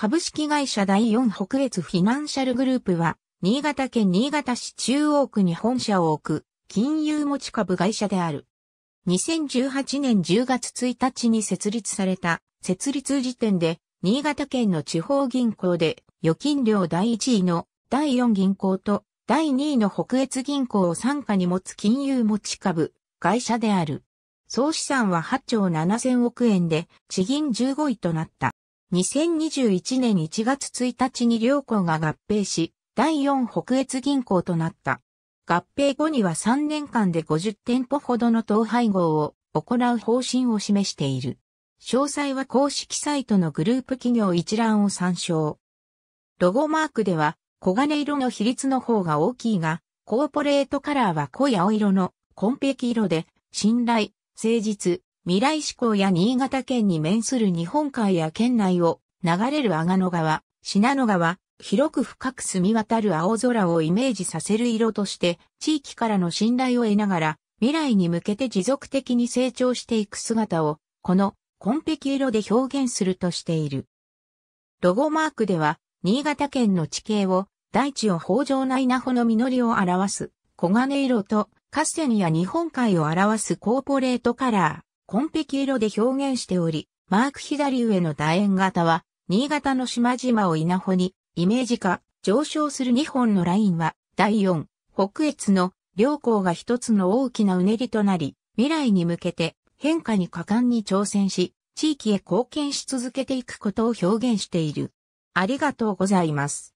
株式会社第4北越フィナンシャルグループは、新潟県新潟市中央区に本社を置く、金融持ち株会社である。2018年10月1日に設立された、設立時点で、新潟県の地方銀行で、預金量第1位の第4銀行と第2位の北越銀行を参加に持つ金融持ち株、会社である。総資産は8兆7000億円で、地銀15位となった。2021年1月1日に両行が合併し、第4北越銀行となった。合併後には3年間で50店舗ほどの統廃合を行う方針を示している。詳細は公式サイトのグループ企業一覧を参照。ロゴマークでは黄金色の比率の方が大きいが、コーポレートカラーは濃い青色の紺碧色で、信頼、誠実、未来志向や新潟県に面する日本海や県内を流れる阿賀野川、信濃川、広く深く澄み渡る青空をイメージさせる色として、地域からの信頼を得ながら、未来に向けて持続的に成長していく姿を、この、紺碧色で表現するとしている。ロゴマークでは、新潟県の地形を、大地を豊穣な稲穂の実りを表す、黄金色と、河川や日本海を表すコーポレートカラー、紺碧色で表現しており、マーク左上の楕円型は、新潟の島々を稲穂に、イメージ化、上昇する2本のラインは、第4、北越の両校が一つの大きなうねりとなり、未来に向けて変化に果敢に挑戦し、地域へ貢献し続けていくことを表現している。ありがとうございます。